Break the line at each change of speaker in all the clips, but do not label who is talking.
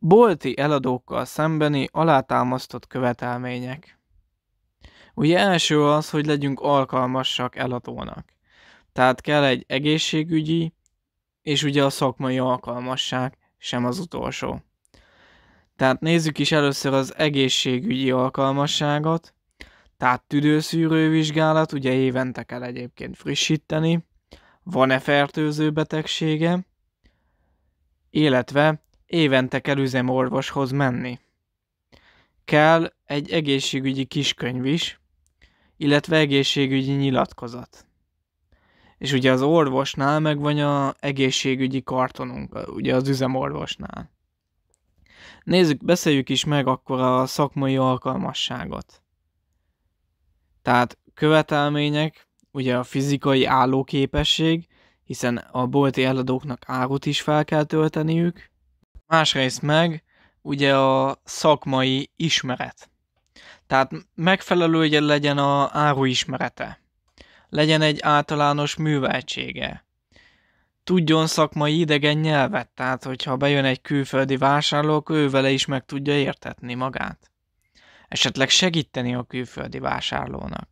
bolti eladókkal szembeni alátámasztott követelmények. Ugye első az, hogy legyünk alkalmasak eladónak. Tehát kell egy egészségügyi, és ugye a szakmai alkalmasság sem az utolsó. Tehát nézzük is először az egészségügyi alkalmasságot, tehát tüdőszűrővizsgálat, ugye évente kell egyébként frissíteni, van-e fertőző betegsége, illetve évente kell üzemorvoshoz menni. Kell egy egészségügyi kiskönyv is, illetve egészségügyi nyilatkozat. És ugye az orvosnál meg van a egészségügyi kartonunk, ugye az üzemorvosnál. Nézzük, beszéljük is meg akkor a szakmai alkalmasságot. Tehát követelmények, ugye a fizikai állóképesség, hiszen a bolti eladóknak árut is fel kell tölteniük, Másrészt meg ugye a szakmai ismeret. Tehát megfelelő, hogy legyen a áru ismerete. Legyen egy általános műveltsége. Tudjon szakmai idegen nyelvet, tehát hogyha bejön egy külföldi vásárló, ő vele is meg tudja értetni magát. Esetleg segíteni a külföldi vásárlónak.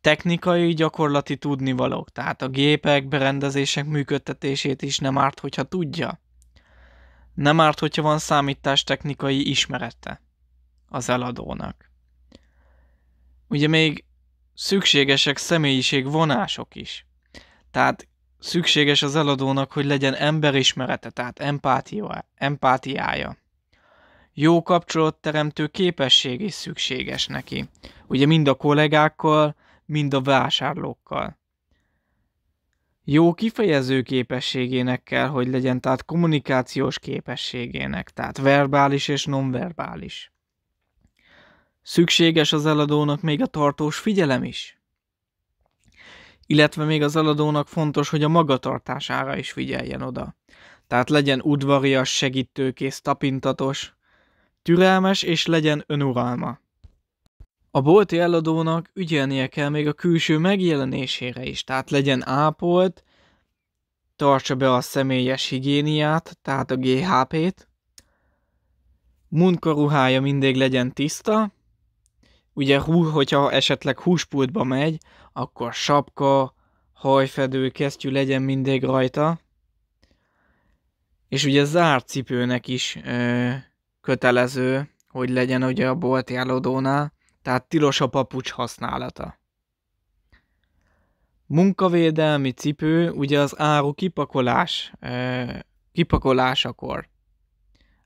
Technikai, gyakorlati tudnivalók, tehát a gépek, berendezések működtetését is nem árt, hogyha tudja nem árt, hogyha van számítástechnikai ismerete az eladónak. Ugye még szükségesek személyiség vonások is. Tehát szükséges az eladónak, hogy legyen emberismerete, tehát empátia, empátiája. Jó kapcsolatteremtő képesség is szükséges neki. Ugye mind a kollégákkal, mind a vásárlókkal jó kifejező képességének kell, hogy legyen, tehát kommunikációs képességének, tehát verbális és nonverbális. Szükséges az eladónak még a tartós figyelem is. Illetve még az eladónak fontos, hogy a magatartására is figyeljen oda. Tehát legyen udvarias, segítőkész, tapintatos, türelmes és legyen önuralma a bolti eladónak ügyelnie kell még a külső megjelenésére is, tehát legyen ápolt, tartsa be a személyes higiéniát, tehát a GHP-t, munkaruhája mindig legyen tiszta, ugye hú, hogyha esetleg húspultba megy, akkor sapka, hajfedő, kesztyű legyen mindig rajta, és ugye zárt cipőnek is ö, kötelező, hogy legyen ugye a bolti eladónál, tehát tilos a papucs használata. Munkavédelmi cipő, ugye az áru kipakolás, kipakolásakor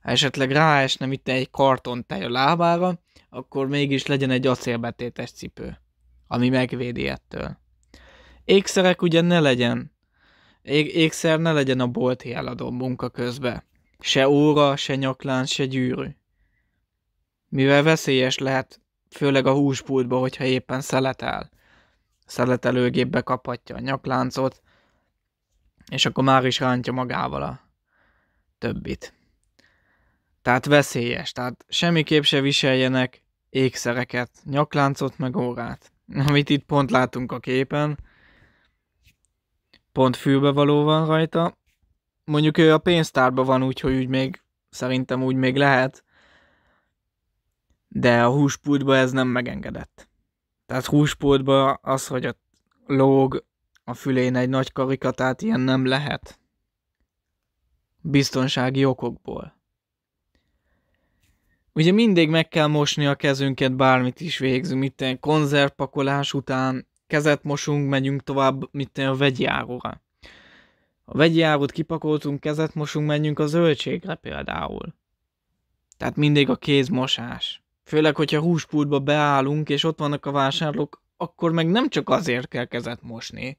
ha esetleg ráesne itt egy karton tej a lábára, akkor mégis legyen egy acélbetétes cipő, ami megvédi ettől. Ékszerek ugye ne legyen, ékszer ne legyen a bolti eladó munka közben. Se óra, se nyaklán, se gyűrű. Mivel veszélyes lehet főleg a húspultba, hogyha éppen szeletel. szeletelőgépbe kaphatja a nyakláncot, és akkor már is rántja magával a többit. Tehát veszélyes, tehát semmiképp se viseljenek ékszereket, nyakláncot meg órát. Amit itt pont látunk a képen, pont fülbe való van rajta. Mondjuk ő a pénztárban van, úgyhogy úgy még, szerintem úgy még lehet, de a húspultba ez nem megengedett. Tehát húspultba az, hogy ott lóg a fülén egy nagy karikatát, ilyen nem lehet. Biztonsági okokból. Ugye mindig meg kell mosni a kezünket, bármit is végzünk, mint egy konzervpakolás után kezet mosunk, megyünk tovább, mint a vegyi árura. A vegyi árut kipakoltunk, kezet mosunk, menjünk a zöldségre például. Tehát mindig a kézmosás. Főleg, hogyha húspultba beállunk, és ott vannak a vásárlók, akkor meg nem csak azért kell kezet mosni,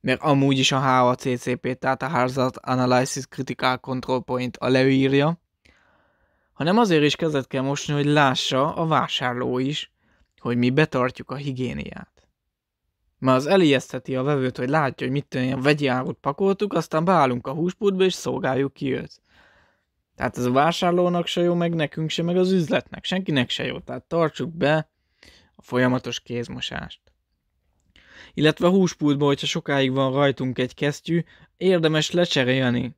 mert amúgy is a HACCP, tehát a Hazard Analysis Critical Control Point a leírja, hanem azért is kezet kell mosni, hogy lássa a vásárló is, hogy mi betartjuk a higiéniát. Mert az elijeszteti a vevőt, hogy látja, hogy mit tűnjen, vegyi árut pakoltuk, aztán beállunk a húspultba és szolgáljuk ki őt. Tehát ez a vásárlónak se jó, meg nekünk se, meg az üzletnek, senkinek se jó. Tehát tartsuk be a folyamatos kézmosást. Illetve a húspultban, hogyha sokáig van rajtunk egy kesztyű, érdemes lecserélni,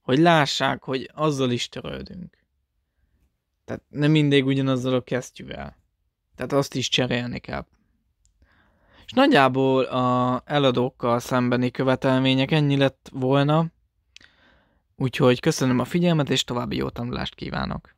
hogy lássák, hogy azzal is törődünk. Tehát nem mindig ugyanazzal a kesztyűvel. Tehát azt is cserélni kell. És nagyjából a eladókkal szembeni követelmények ennyi lett volna, Úgyhogy köszönöm a figyelmet, és további jó tanulást kívánok!